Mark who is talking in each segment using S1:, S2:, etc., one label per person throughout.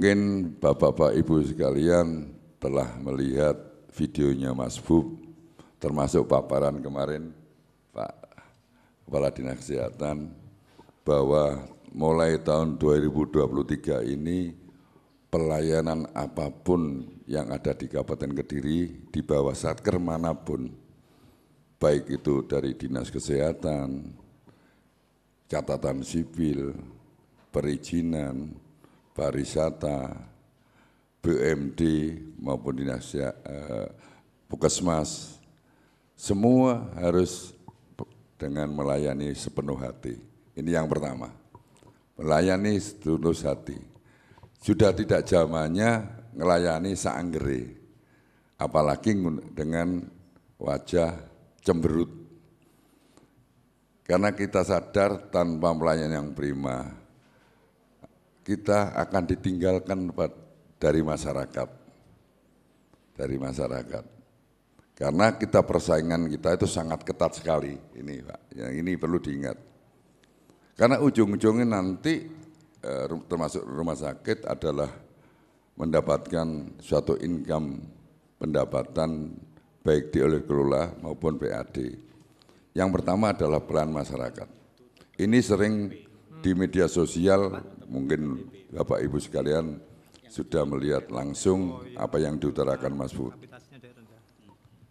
S1: Mungkin Bapak-bapak Ibu sekalian telah melihat videonya Mas Bub termasuk paparan kemarin Pak Kepala Dinas Kesehatan bahwa mulai tahun 2023 ini pelayanan apapun yang ada di Kabupaten Kediri di bawah satker manapun baik itu dari Dinas Kesehatan, catatan sipil, perizinan, pariwisata, BMD maupun dinas eh, Pukesmas, semua harus dengan melayani sepenuh hati. Ini yang pertama, melayani sepenuh hati. Sudah tidak zamannya melayani seanggere, apalagi dengan wajah cemberut. Karena kita sadar tanpa melayani yang prima, kita akan ditinggalkan dari masyarakat. Dari masyarakat. Karena kita persaingan kita itu sangat ketat sekali. Ini Pak, yang ini perlu diingat. Karena ujung-ujungnya nanti eh, termasuk rumah sakit adalah mendapatkan suatu income pendapatan baik di oleh kelola maupun PAD. Yang pertama adalah peran masyarakat. Ini sering di media sosial mungkin Bapak Ibu sekalian sudah melihat langsung apa yang diutarakan Mas Bu.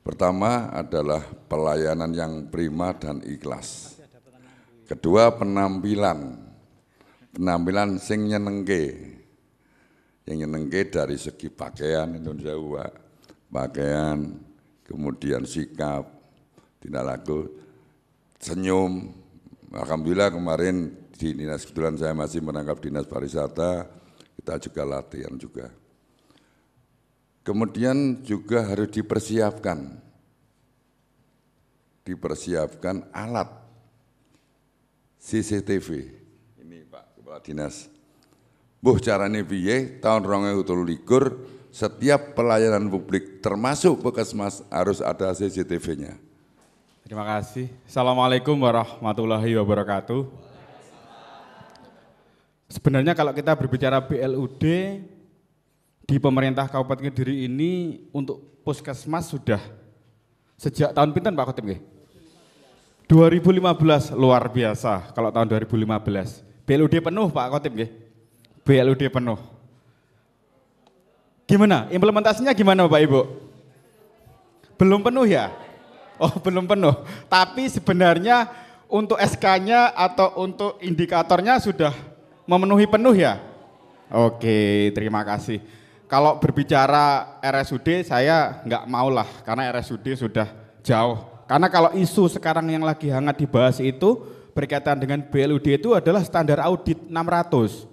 S1: Pertama adalah pelayanan yang prima dan ikhlas. Kedua penampilan, penampilan sing nyenengke. Yang nyenengke dari segi pakaian Indonesia, Uwa. Pakaian, kemudian sikap, tindak laku, senyum, Alhamdulillah kemarin di dinas kebetulan saya masih menangkap dinas pariwisata, kita juga latihan juga. Kemudian juga harus dipersiapkan, dipersiapkan alat CCTV. Ini Pak Kepala Dinas. Buh carane biye tahun utul likur setiap pelayanan publik termasuk bekas mas harus ada CCTV-nya.
S2: Terima kasih. Assalamualaikum warahmatullahi wabarakatuh. Sebenarnya kalau kita berbicara BLUD di pemerintah Kabupaten Kediri ini untuk puskesmas sudah sejak tahun pinten Pak Khotib 2015 luar biasa kalau tahun 2015. BLUD penuh Pak Khotib BLUD penuh. Gimana? Implementasinya gimana Bapak Ibu? Belum penuh ya? Oh belum penuh. Tapi sebenarnya untuk SK-nya atau untuk indikatornya sudah memenuhi penuh ya? Oke, terima kasih. Kalau berbicara RSUD saya nggak lah karena RSUD sudah jauh. Karena kalau isu sekarang yang lagi hangat dibahas itu berkaitan dengan BLUD itu adalah standar audit 600.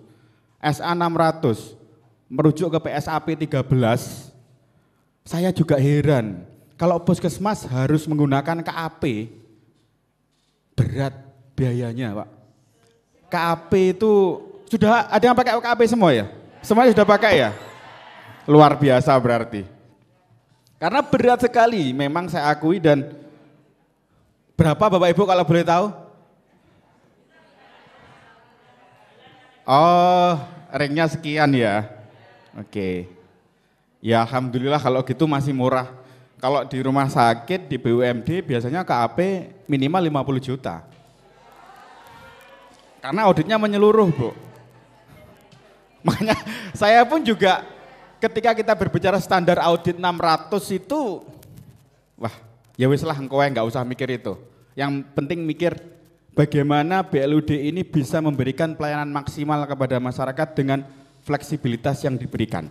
S2: SA 600 merujuk ke PSAP 13. Saya juga heran kalau puskesmas harus menggunakan KAP, berat biayanya, Pak. KAP itu sudah ada yang pakai KAP semua ya? Semuanya sudah pakai ya? Luar biasa berarti. Karena berat sekali, memang saya akui dan berapa Bapak Ibu kalau boleh tahu? Oh, ringnya sekian ya. Oke. Okay. Ya alhamdulillah kalau gitu masih murah. Kalau di rumah sakit di BUMD biasanya KAP minimal 50 juta. Karena auditnya menyeluruh, Bu. Makanya saya pun juga ketika kita berbicara standar audit 600 itu wah, ya wis lah engkau nggak usah mikir itu. Yang penting mikir bagaimana BLUD ini bisa memberikan pelayanan maksimal kepada masyarakat dengan fleksibilitas yang diberikan.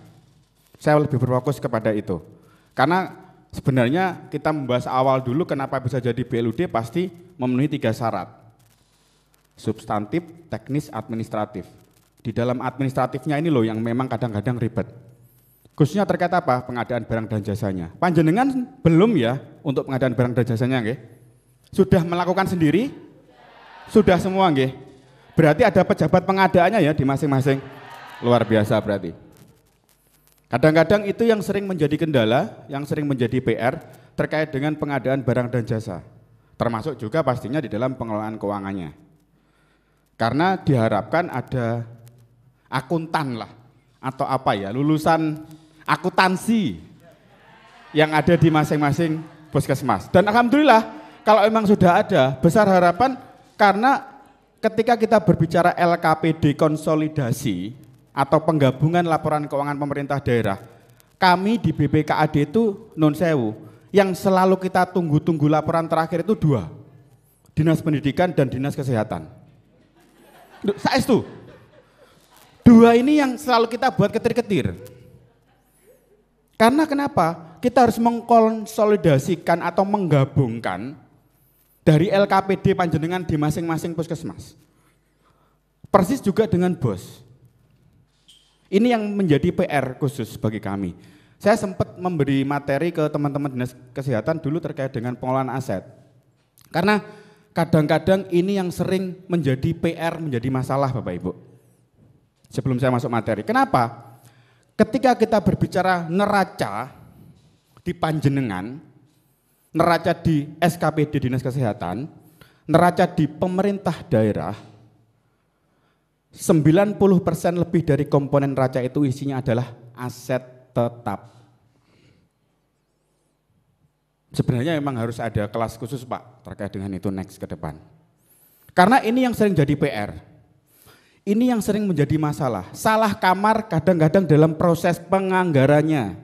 S2: Saya lebih berfokus kepada itu. Karena Sebenarnya kita membahas awal dulu kenapa bisa jadi BLUD pasti memenuhi tiga syarat. Substantif, teknis, administratif. Di dalam administratifnya ini loh yang memang kadang-kadang ribet. Khususnya terkait apa? Pengadaan barang dan jasanya. Panjenengan belum ya untuk pengadaan barang dan jasanya nggih? Sudah melakukan sendiri? Sudah semua nggih? Berarti ada pejabat pengadaannya ya di masing-masing. Luar biasa berarti. Kadang-kadang itu yang sering menjadi kendala, yang sering menjadi PR terkait dengan pengadaan barang dan jasa, termasuk juga pastinya di dalam pengelolaan keuangannya. Karena diharapkan ada akuntan lah, atau apa ya, lulusan akuntansi yang ada di masing-masing puskesmas. Dan alhamdulillah kalau memang sudah ada, besar harapan karena ketika kita berbicara LKPD konsolidasi, atau penggabungan laporan keuangan pemerintah daerah. Kami di BPKAD itu non sewu, yang selalu kita tunggu-tunggu laporan terakhir itu dua, dinas pendidikan dan dinas kesehatan. Saya itu. Dua ini yang selalu kita buat ketir-ketir. Karena kenapa? Kita harus mengkonsolidasikan atau menggabungkan dari LKPD panjenengan di masing-masing puskesmas. Persis juga dengan BOS. Ini yang menjadi PR khusus bagi kami. Saya sempat memberi materi ke teman-teman dinas kesehatan dulu terkait dengan pengolahan aset. Karena kadang-kadang ini yang sering menjadi PR, menjadi masalah Bapak Ibu. Sebelum saya masuk materi. Kenapa? Ketika kita berbicara neraca di Panjenengan, neraca di SKPD Dinas Kesehatan, neraca di pemerintah daerah, 90% lebih dari komponen raja itu isinya adalah aset tetap. Sebenarnya memang harus ada kelas khusus Pak terkait dengan itu next ke depan. Karena ini yang sering jadi PR. Ini yang sering menjadi masalah. Salah kamar kadang-kadang dalam proses penganggarannya.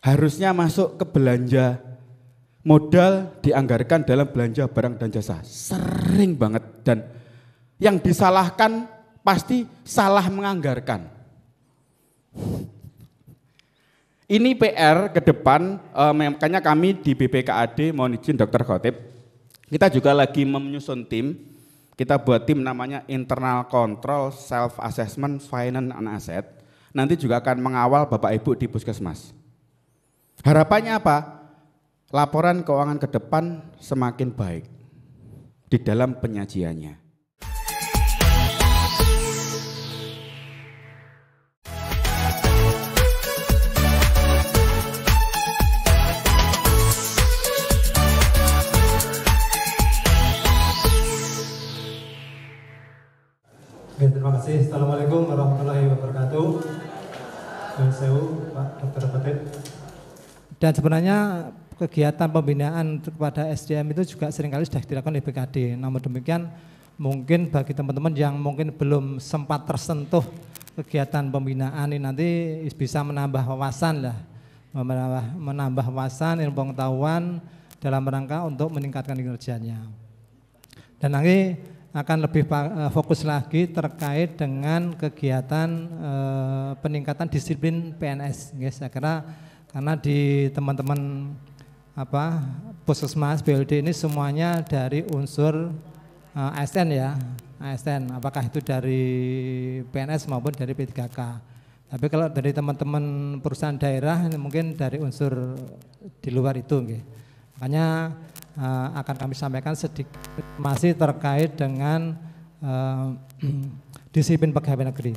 S2: Harusnya masuk ke belanja modal dianggarkan dalam belanja barang dan jasa. Sering banget dan yang disalahkan pasti salah menganggarkan. Ini PR ke depan, e, makanya kami di BPKAD, mohon izin Dokter Khotib, kita juga lagi menyusun tim, kita buat tim namanya Internal Control Self Assessment Finance and Asset, nanti juga akan mengawal Bapak Ibu di puskesmas. Harapannya apa? Laporan keuangan ke depan semakin baik di dalam penyajiannya.
S3: Oke, terima kasih. Assalamualaikum warahmatullahi wabarakatuh. Pak Dr. Petit. Dan sebenarnya kegiatan pembinaan kepada SDM itu juga seringkali sudah dilakukan di BKD. Namun demikian mungkin bagi teman-teman yang mungkin belum sempat tersentuh kegiatan pembinaan ini nanti bisa menambah wawasan lah menambah, menambah wawasan ilmu pengetahuan dalam rangka untuk meningkatkan kinerjanya dan nanti akan lebih eh, fokus lagi terkait dengan kegiatan eh, peningkatan disiplin PNS guys saya kira karena di teman-teman apa puskesmas BLD ini semuanya dari unsur eh, ASN ya ASN apakah itu dari PNS maupun dari P3K tapi kalau dari teman-teman perusahaan daerah mungkin dari unsur di luar itu gitu. makanya uh, akan kami sampaikan sedikit masih terkait dengan uh, disiplin pegawai negeri.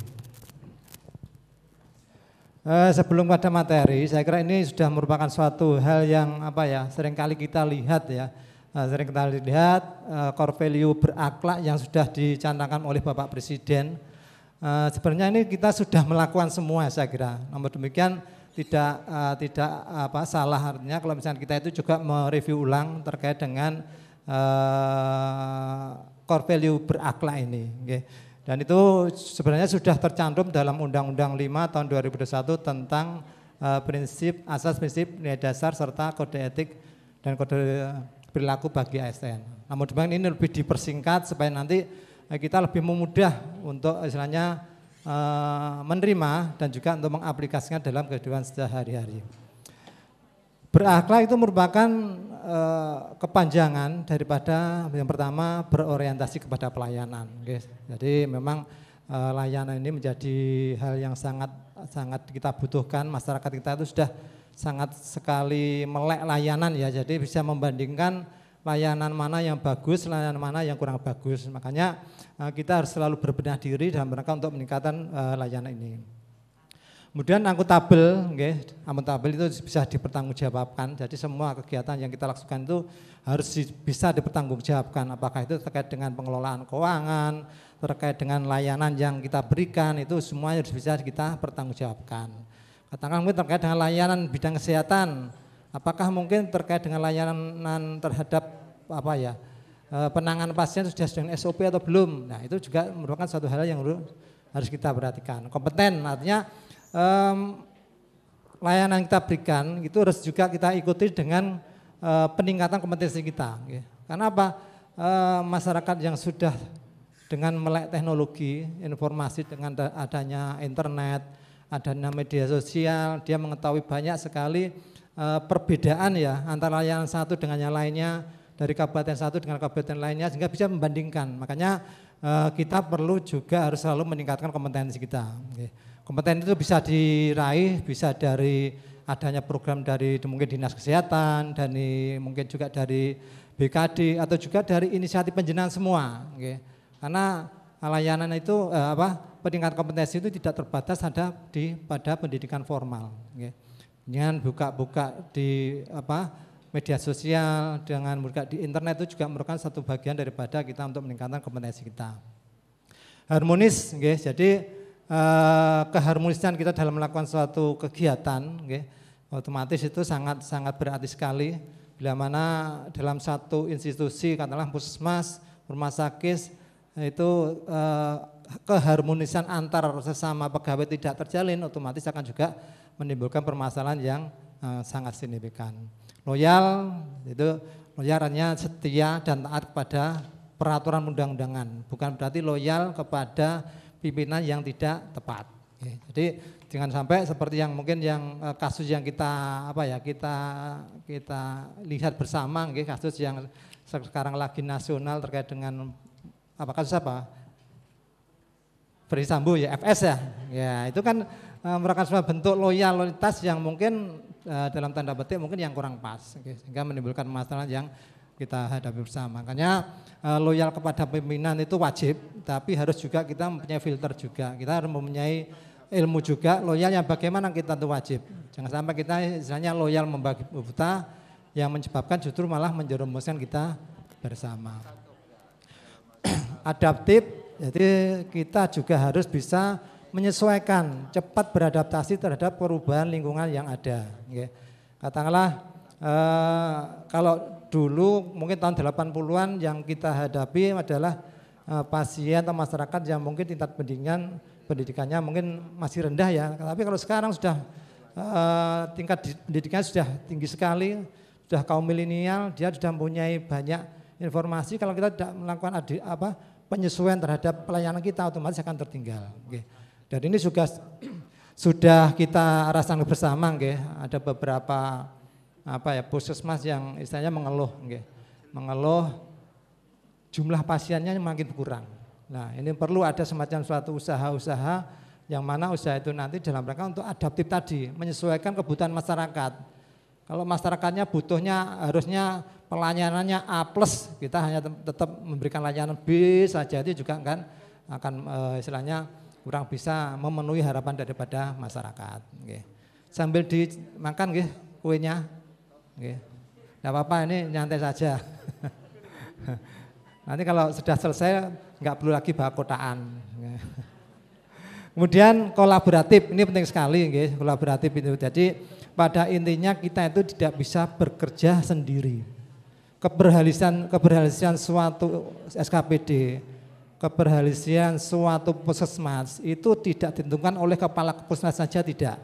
S3: Uh, sebelum pada materi, saya kira ini sudah merupakan suatu hal yang apa ya seringkali kita lihat ya, uh, sering kita lihat uh, core berakhlak yang sudah dicanangkan oleh Bapak Presiden. Uh, sebenarnya ini kita sudah melakukan semua saya kira. Namun demikian tidak uh, tidak apa salah artinya kalau misalnya kita itu juga mereview ulang terkait dengan uh, core value berakhlak ini. Okay. Dan itu sebenarnya sudah tercantum dalam Undang-Undang 5 tahun 2021 tentang uh, prinsip asas prinsip nilai dasar serta kode etik dan kode perilaku bagi ASN. Namun demikian ini lebih dipersingkat supaya nanti kita lebih memudah untuk istilahnya Eh, menerima dan juga untuk mengaplikasikan dalam kehidupan sehari-hari. Berakhlak itu merupakan eh, kepanjangan daripada yang pertama berorientasi kepada pelayanan. Jadi memang eh, layanan ini menjadi hal yang sangat sangat kita butuhkan. Masyarakat kita itu sudah sangat sekali melek layanan ya. Jadi bisa membandingkan layanan mana yang bagus, layanan mana yang kurang bagus. Makanya eh, kita harus selalu berbenah diri dalam rangka untuk meningkatkan eh, layanan ini. Kemudian angkutabel, okay, angkutabel itu bisa dipertanggungjawabkan. Jadi semua kegiatan yang kita lakukan itu harus bisa dipertanggungjawabkan. Apakah itu terkait dengan pengelolaan keuangan, terkait dengan layanan yang kita berikan, itu semuanya harus bisa kita pertanggungjawabkan. Katakan mungkin terkait dengan layanan bidang kesehatan, Apakah mungkin terkait dengan layanan terhadap apa ya e, penanganan pasien sudah dengan SOP atau belum? Nah itu juga merupakan satu hal yang harus kita perhatikan. Kompeten artinya um, layanan yang kita berikan itu harus juga kita ikuti dengan uh, peningkatan kompetensi kita. Ya. Karena apa? Uh, masyarakat yang sudah dengan melek teknologi, informasi dengan adanya internet, adanya media sosial, dia mengetahui banyak sekali Eh, perbedaan ya antara yang satu dengan yang lainnya dari kabupaten satu dengan kabupaten lainnya sehingga bisa membandingkan. Makanya eh, kita perlu juga harus selalu meningkatkan kompetensi kita. Kompetensi itu bisa diraih bisa dari adanya program dari mungkin dinas kesehatan dan mungkin juga dari BKD atau juga dari inisiatif penjenengan semua. Karena layanan itu eh, apa peningkatan kompetensi itu tidak terbatas ada di pada pendidikan formal. Dengan buka-buka di apa media sosial dengan buka di internet itu juga merupakan satu bagian daripada kita untuk meningkatkan kompetensi kita. Harmonis, okay, jadi uh, keharmonisan kita dalam melakukan suatu kegiatan, okay, otomatis itu sangat sangat berarti sekali bila mana dalam satu institusi katakanlah puskesmas, rumah sakit itu uh, keharmonisan antar sesama pegawai tidak terjalin otomatis akan juga menimbulkan permasalahan yang eh, sangat signifikan. Loyal itu loyalnya setia dan taat kepada peraturan undang-undangan, bukan berarti loyal kepada pimpinan yang tidak tepat. Jadi jangan sampai seperti yang mungkin yang eh, kasus yang kita apa ya kita kita lihat bersama, kasus yang sekarang lagi nasional terkait dengan apa kasus apa? Ferry ya FS ya. Ya, itu kan Eh, mereka sebuah bentuk loyalitas yang mungkin eh, dalam tanda petik mungkin yang kurang pas sehingga menimbulkan masalah yang kita hadapi bersama. Makanya eh, loyal kepada pimpinan itu wajib, tapi harus juga kita mempunyai filter juga. Kita harus mempunyai ilmu juga loyalnya bagaimana kita itu wajib. Jangan sampai kita misalnya loyal membagi buta yang menyebabkan justru malah menjerumuskan kita bersama. Adaptif, jadi kita juga harus bisa menyesuaikan, cepat beradaptasi terhadap perubahan lingkungan yang ada. Katakanlah eh, kalau dulu mungkin tahun 80-an yang kita hadapi adalah eh, pasien atau masyarakat yang mungkin tingkat pendidikan pendidikannya mungkin masih rendah ya. Tapi kalau sekarang sudah eh, tingkat pendidikan sudah tinggi sekali, sudah kaum milenial, dia sudah mempunyai banyak informasi. Kalau kita tidak melakukan adi, apa penyesuaian terhadap pelayanan kita otomatis akan tertinggal. Okay. Dan ini juga sudah kita rasakan bersama nggih, ada beberapa apa ya puskesmas yang istilahnya mengeluh nggih. Mengeluh jumlah pasiennya makin berkurang. Nah, ini perlu ada semacam suatu usaha-usaha yang mana usaha itu nanti dalam rangka untuk adaptif tadi, menyesuaikan kebutuhan masyarakat. Kalau masyarakatnya butuhnya harusnya pelayanannya A plus, kita hanya tetap memberikan layanan B saja itu juga kan akan eh, istilahnya kurang bisa memenuhi harapan daripada masyarakat. Okay. Sambil dimakan okay, kuenya. Nggih. apa-apa ini nyantai saja. Nanti kalau sudah selesai nggak perlu lagi bawa kotaan. Kemudian kolaboratif, ini penting sekali okay, kolaboratif itu. Jadi pada intinya kita itu tidak bisa bekerja sendiri. Keberhasilan keberhasilan suatu SKPD keberhasilan suatu puskesmas itu tidak ditentukan oleh kepala puskesmas saja tidak.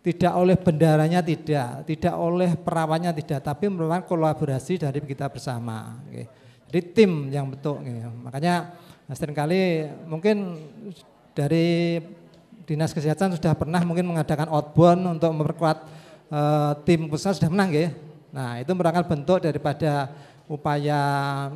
S3: Tidak oleh bendaranya tidak, tidak oleh perawatnya tidak, tapi merupakan kolaborasi dari kita bersama. Okay. Jadi tim yang betul. Okay. Makanya kali mungkin dari Dinas Kesehatan sudah pernah mungkin mengadakan outbound untuk memperkuat e, tim pusat sudah menang ya. Nah itu merupakan bentuk daripada upaya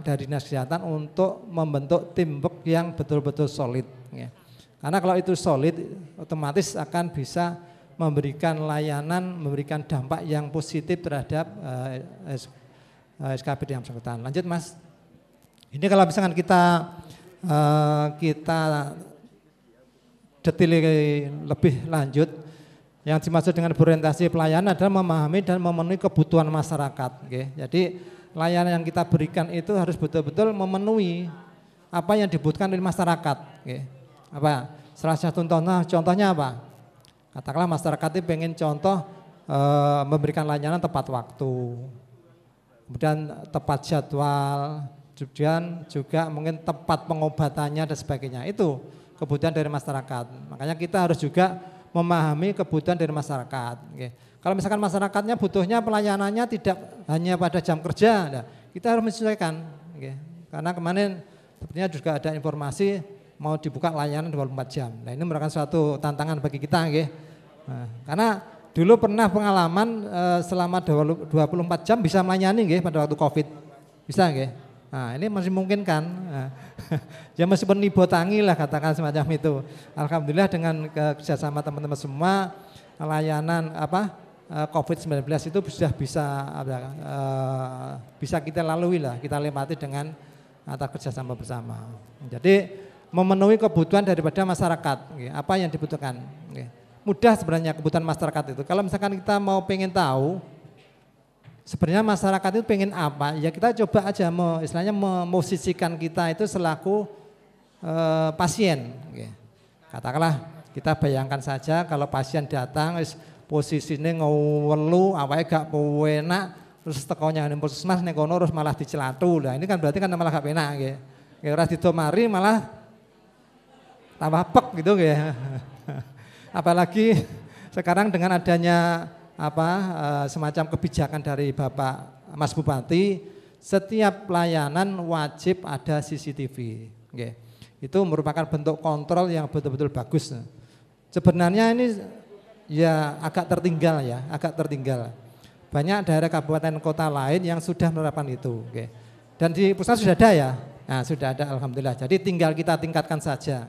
S3: dari dinas kesehatan untuk membentuk timbuk yang betul-betul solid. Ya. Karena kalau itu solid, otomatis akan bisa memberikan layanan, memberikan dampak yang positif terhadap uh, eh, eh, SKPD yang bersangkutan. Lanjut mas. Ini kalau misalkan kita uh, kita detil lebih lanjut, yang dimaksud dengan berorientasi pelayanan adalah memahami dan memenuhi kebutuhan masyarakat. Okay. Jadi layanan yang kita berikan itu harus betul-betul memenuhi apa yang dibutuhkan oleh masyarakat. Apa? Salah satu contohnya, contohnya apa? Katakanlah masyarakat itu pengen contoh e, memberikan layanan tepat waktu, kemudian tepat jadwal, kemudian juga mungkin tepat pengobatannya dan sebagainya. Itu kebutuhan dari masyarakat. Makanya kita harus juga memahami kebutuhan dari masyarakat. Kalau misalkan masyarakatnya butuhnya pelayanannya tidak hanya pada jam kerja, nah, kita harus menyesuaikan. Okay. Karena kemarin sepertinya juga ada informasi mau dibuka layanan 24 jam. Nah ini merupakan suatu tantangan bagi kita. Okay. Nah, karena dulu pernah pengalaman eh, selama 24 jam bisa melayani okay, pada waktu Covid. Bisa okay. Nah, ini masih mungkin kan. Nah, ya meskipun tangi lah katakan semacam itu. Alhamdulillah dengan kerjasama teman-teman semua layanan apa Eh, COVID-19 itu sudah bisa apa, uh, bisa kita lalui lah, kita lewati dengan atas kerjasama bersama. Jadi memenuhi kebutuhan daripada masyarakat, apa yang dibutuhkan. Mudah sebenarnya kebutuhan masyarakat itu. Kalau misalkan kita mau pengen tahu sebenarnya masyarakat itu pengen apa, ya kita coba aja mau istilahnya memosisikan kita itu selaku uh, pasien. Katakanlah kita bayangkan saja kalau pasien datang posisi ini ngewelu awake gak penak terus tekonya ning puskesmas ning kono terus malah dicelatu. Lah ini kan berarti kan malah gak penak nggih. Ya ora didomari malah tambah pek gitu nggih. Apalagi sekarang dengan adanya apa eh, semacam kebijakan dari Bapak Mas Bupati setiap pelayanan wajib ada CCTV. gitu Itu merupakan bentuk kontrol yang betul-betul bagus. Sebenarnya ini ya agak tertinggal ya, agak tertinggal. Banyak daerah kabupaten kota lain yang sudah menerapkan itu. Oke. Dan di pusat sudah ada ya? Nah, sudah ada alhamdulillah. Jadi tinggal kita tingkatkan saja.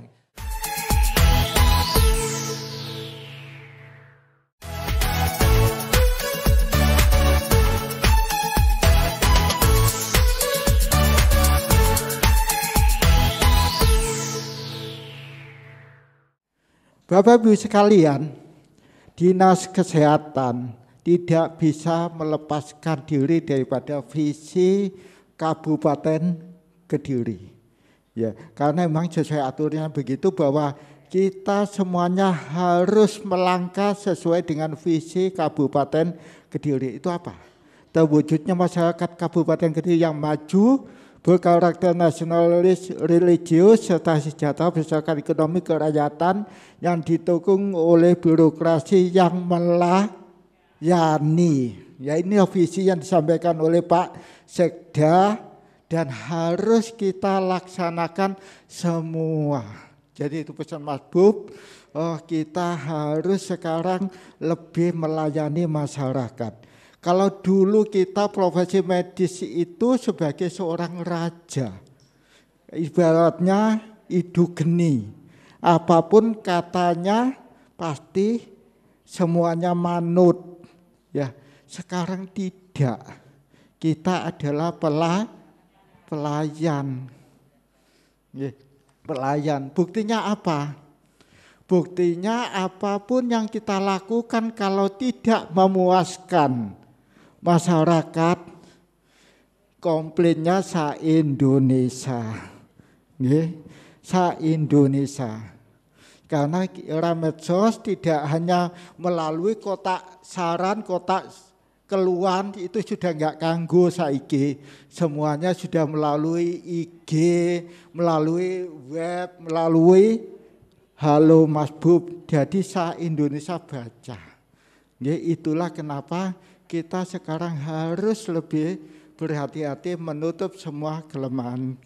S4: Bapak Ibu sekalian, dinas kesehatan tidak bisa melepaskan diri daripada visi Kabupaten Kediri. Ya, karena memang sesuai aturnya begitu bahwa kita semuanya harus melangkah sesuai dengan visi Kabupaten Kediri. Itu apa? Terwujudnya masyarakat Kabupaten Kediri yang maju, berkarakter nasionalis religius serta sejahtera berdasarkan ekonomi kerajaan yang didukung oleh birokrasi yang melayani. Ya ini visi yang disampaikan oleh Pak Sekda dan harus kita laksanakan semua. Jadi itu pesan Mas Bub, oh, kita harus sekarang lebih melayani masyarakat kalau dulu kita profesi medis itu sebagai seorang raja. Ibaratnya idu geni. Apapun katanya pasti semuanya manut. Ya, sekarang tidak. Kita adalah pela, pelayan. Ya, pelayan. Buktinya apa? Buktinya apapun yang kita lakukan kalau tidak memuaskan masyarakat komplainnya sa Indonesia. nih sa Indonesia. Karena era medsos tidak hanya melalui kotak saran, kotak keluhan itu sudah nggak kanggo saiki semuanya sudah melalui IG melalui web melalui halo Mas Bub jadi sa Indonesia baca ya itulah kenapa kita sekarang harus lebih berhati-hati menutup semua kelemahan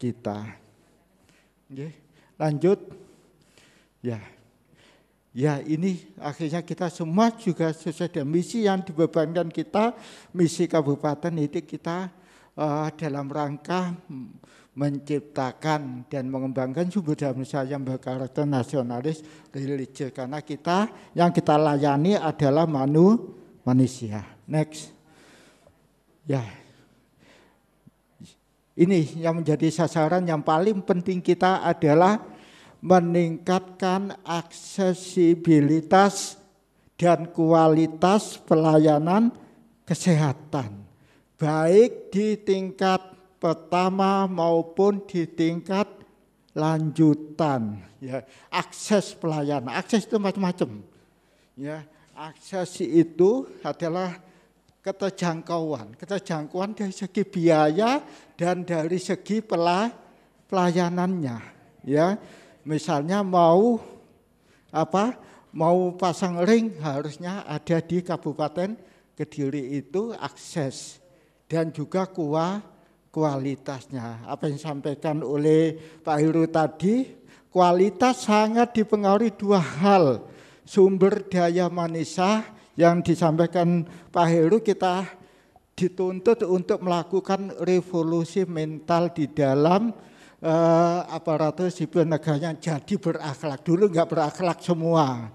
S4: kita. Oke, lanjut. Ya. Ya, ini akhirnya kita semua juga sesuai dengan misi yang dibebankan kita, misi kabupaten itu kita uh, dalam rangka menciptakan dan mengembangkan sumber daya manusia yang berkarakter nasionalis religius karena kita yang kita layani adalah manusia manusia. Next. Ya. Ini yang menjadi sasaran yang paling penting kita adalah meningkatkan aksesibilitas dan kualitas pelayanan kesehatan baik di tingkat pertama maupun di tingkat lanjutan ya akses pelayanan akses itu macam-macam ya akses itu adalah keterjangkauan. Keterjangkauan dari segi biaya dan dari segi pelayanannya. Ya, misalnya mau apa? Mau pasang ring harusnya ada di Kabupaten Kediri itu akses dan juga kuah kualitasnya. Apa yang disampaikan oleh Pak Heru tadi, kualitas sangat dipengaruhi dua hal sumber daya manusia yang disampaikan Pak Heru kita dituntut untuk melakukan revolusi mental di dalam eh, aparatur sipil negaranya jadi berakhlak dulu nggak berakhlak semua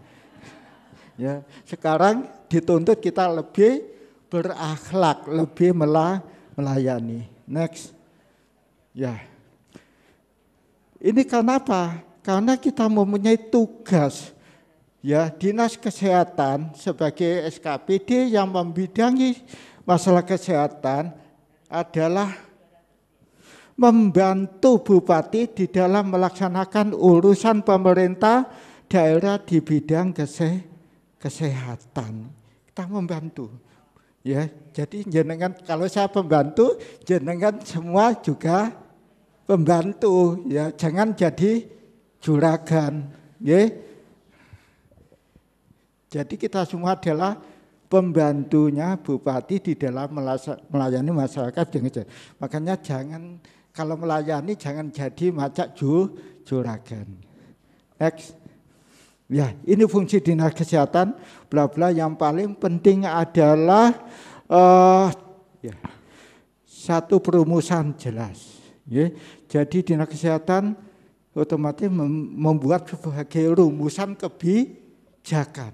S4: ya sekarang dituntut kita lebih berakhlak lebih melayani next ya ini kenapa? karena kita mempunyai tugas ya dinas kesehatan sebagai SKPD yang membidangi masalah kesehatan adalah membantu bupati di dalam melaksanakan urusan pemerintah daerah di bidang kese kesehatan. Kita membantu. Ya, jadi jenengan kalau saya pembantu, jenengan semua juga pembantu ya, jangan jadi juragan, ya. Jadi kita semua adalah pembantunya bupati di dalam melayani masyarakat dengan Makanya jangan kalau melayani jangan jadi macak ju, juragan. X. Ya, ini fungsi dinas kesehatan bla bla yang paling penting adalah uh, ya, satu perumusan jelas. Ya. Jadi dinas kesehatan otomatis membuat sebagai rumusan kebijakan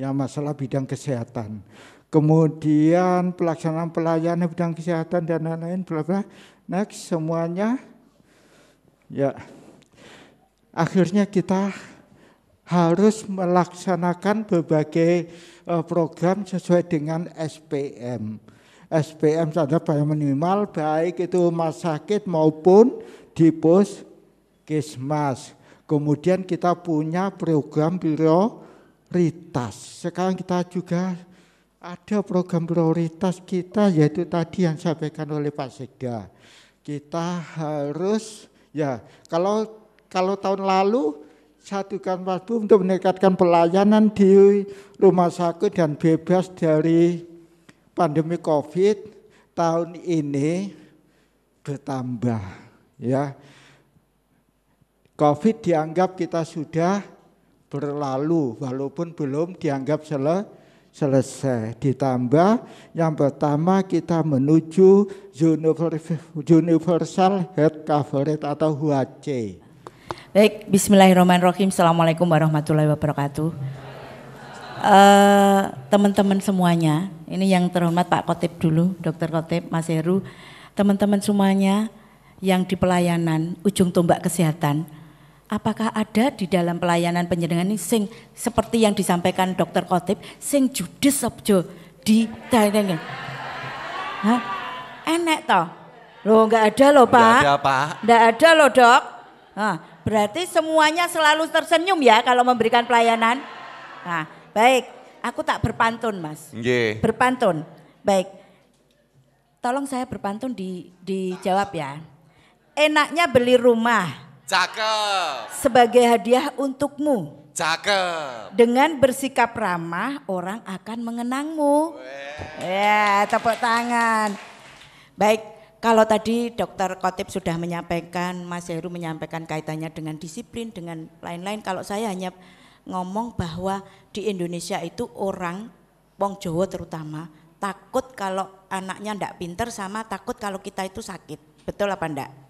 S4: yang masalah bidang kesehatan. Kemudian pelaksanaan pelayanan bidang kesehatan dan lain-lain bla bla. Next semuanya ya akhirnya kita harus melaksanakan berbagai eh, program sesuai dengan SPM. SPM saja banyak minimal baik itu rumah sakit maupun di pos kesmas. Kemudian kita punya program biro prioritas. Sekarang kita juga ada program prioritas kita yaitu tadi yang disampaikan oleh Pak Sekda. Kita harus ya kalau kalau tahun lalu satukan waktu untuk meningkatkan pelayanan di rumah sakit dan bebas dari pandemi COVID tahun ini bertambah ya. COVID dianggap kita sudah berlalu walaupun belum dianggap sele selesai. Ditambah yang pertama kita menuju universal head coverage atau UHC.
S5: Baik, bismillahirrahmanirrahim. Assalamualaikum warahmatullahi wabarakatuh. teman eh, teman-teman semuanya, ini yang terhormat Pak Kotip dulu, Dokter Kotip, Mas Heru, teman-teman semuanya yang di pelayanan ujung tombak kesehatan, apakah ada di dalam pelayanan penjenengan ini sing seperti yang disampaikan dokter Kotip sing judes sobjo di Thailand Hah? enek toh lo nggak ada lo pak nggak ada pak nggak ada lo dok nah, berarti semuanya selalu tersenyum ya kalau memberikan pelayanan nah baik aku tak berpantun mas Ye. berpantun baik tolong saya berpantun di dijawab ya enaknya beli rumah
S2: Cakep.
S5: Sebagai hadiah untukmu.
S2: Cakep.
S5: Dengan bersikap ramah, orang akan mengenangmu. Ya, Ya, tepuk tangan. Baik, kalau tadi dokter Kotip sudah menyampaikan, Mas Heru menyampaikan kaitannya dengan disiplin, dengan lain-lain. Kalau saya hanya ngomong bahwa di Indonesia itu orang, wong Jawa terutama, takut kalau anaknya tidak pinter sama takut kalau kita itu sakit. Betul apa ndak?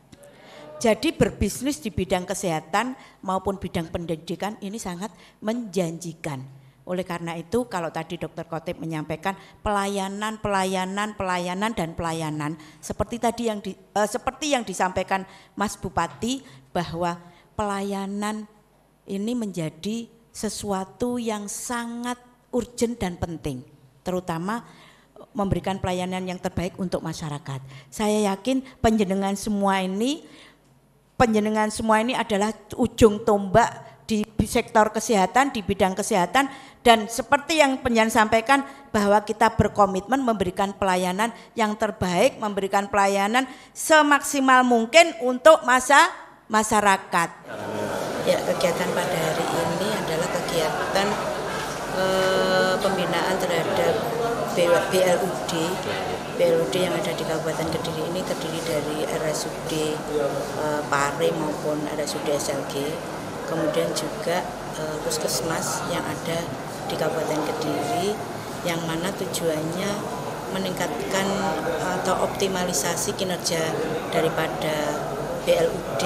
S5: Jadi berbisnis di bidang kesehatan maupun bidang pendidikan ini sangat menjanjikan. Oleh karena itu kalau tadi dokter Kotip menyampaikan pelayanan, pelayanan, pelayanan dan pelayanan seperti tadi yang di, eh, seperti yang disampaikan Mas Bupati bahwa pelayanan ini menjadi sesuatu yang sangat urgent dan penting, terutama memberikan pelayanan yang terbaik untuk masyarakat. Saya yakin penjenengan semua ini penjenengan semua ini adalah ujung tombak di sektor kesehatan, di bidang kesehatan, dan seperti yang penyanyi sampaikan bahwa kita berkomitmen memberikan pelayanan yang terbaik, memberikan pelayanan semaksimal mungkin untuk masa masyarakat. Ya, kegiatan pada hari ini adalah kegiatan eh, pembinaan terhadap BLUD PLD yang ada di Kabupaten Kediri ini terdiri dari RSUD uh, eh, Pare maupun RSUD SLG, kemudian juga uh, puskesmas yang ada di Kabupaten Kediri, yang mana tujuannya meningkatkan eh, atau optimalisasi kinerja daripada BLUD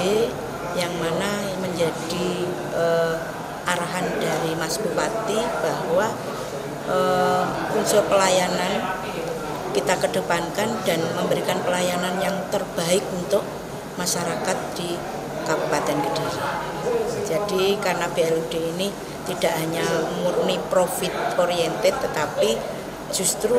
S5: yang mana menjadi eh, arahan dari Mas Bupati bahwa eh, unsur pelayanan kita kedepankan dan memberikan pelayanan yang terbaik untuk masyarakat di Kabupaten Kediri. Jadi karena BLUD ini tidak hanya murni profit oriented tetapi justru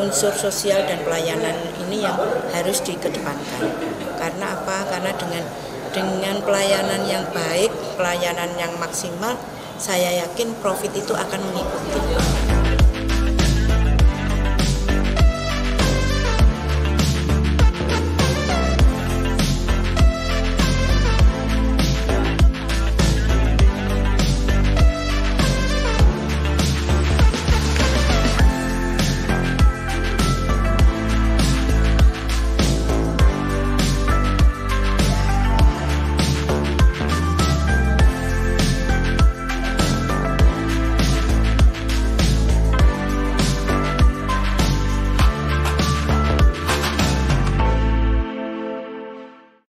S5: unsur sosial dan pelayanan ini yang harus dikedepankan. Karena apa? Karena dengan dengan pelayanan yang baik, pelayanan yang maksimal, saya yakin profit itu akan mengikuti.